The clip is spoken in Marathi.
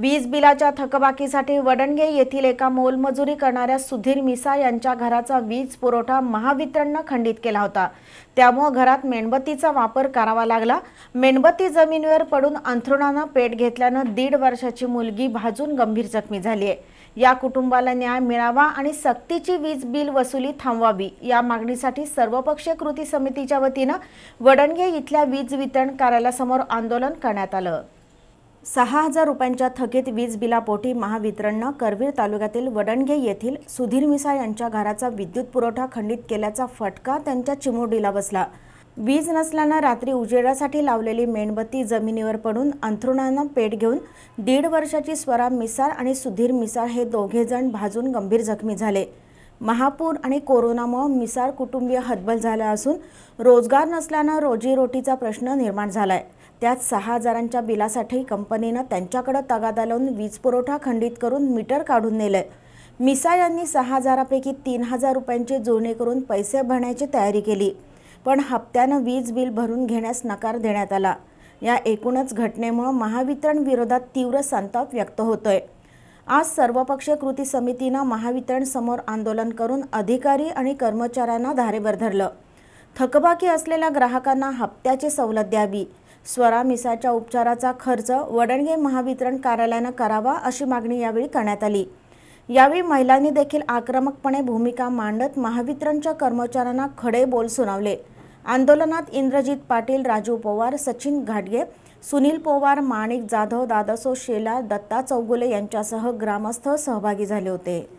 वीज बिलाच्या थकबाकीसाठी वडणगे येथील एका मोलमजुरी करणाऱ्या सुधीर मिसा यांच्या घराचा वीज पुरवठा महावितरणनं खंडित केला होता त्यामुळे घरात मेणबत्तीचा वापर करावा लागला मेणबत्ती जमिनीवर पडून अंथरुणानं पेट घेतल्यानं दीड वर्षाची मुलगी भाजून गंभीर जखमी झाली आहे या कुटुंबाला न्याय मिळावा आणि सक्तीची वीज बिल वसुली थांबवावी या मागणीसाठी सर्वपक्षीय कृती समितीच्या वतीनं वडणगे इथल्या वीज वितरण कार्यालयासमोर आंदोलन करण्यात आलं सहा हजार रुपयांच्या थकीत वीज बिलापोटी महावितरणनं करवीर तालुक्यातील वडणगे येथील सुधीर मिसा यांच्या घराचा विद्युत पुरवठा खंडित केल्याचा फटका त्यांच्या चिमुरडीला बसला वीज नसल्यानं रात्री उजेडासाठी लावलेली मेणबत्ती जमिनीवर पडून अंथरुणानं पेट घेऊन दीड वर्षाची स्वरा मिसाळ आणि सुधीर मिसाळ हे दोघेजण भाजून गंभीर जखमी झाले महापूर आणि कोरोनामुळे मिसाळ कुटुंबीय हतबल झालं असून रोजगार नसल्यानं रोजीरोटीचा प्रश्न निर्माण झाला आहे त्यात सहा हजारांच्या बिलासाठी कंपनीनं त्यांच्याकडे तगादा लावून वीज पुरवठा खंडित करून मीटर काढून नेलंय मिसा यांनी सहा हजारापैकी तीन हजार रुपयांची जुळणी करून पैसे भरण्याची तयारी केली पण हप्त्यानं वीज बिल भरून घेण्यास नकार देण्यात आला या एकूणच घटनेमुळं महावितरण विरोधात तीव्र संताप व्यक्त होतोय आज सर्वपक्षीय कृती समितीनं महावितरण समोर आंदोलन करून अधिकारी आणि कर्मचाऱ्यांना धारेवर धरलं थकबाकी असलेल्या ग्राहकांना हप्त्याची सवलत द्यावी स्वरा मिसाच्या उपचाराचा खर्च वडणगे महावितरण कार्यालयानं करावा अशी मागणी यावेळी करण्यात आली यावेळी महिलांनी देखील आक्रमकपणे भूमिका मांडत महावितरणच्या कर्मचाऱ्यांना खडे बोल सुनावले आंदोलनात इंद्रजित पाटील राजू पवार सचिन घाटगे सुनील पवार माणिक जाधव दादासो शेलार दत्ता चौगुले यांच्यासह ग्रामस्थ सहभागी झाले होते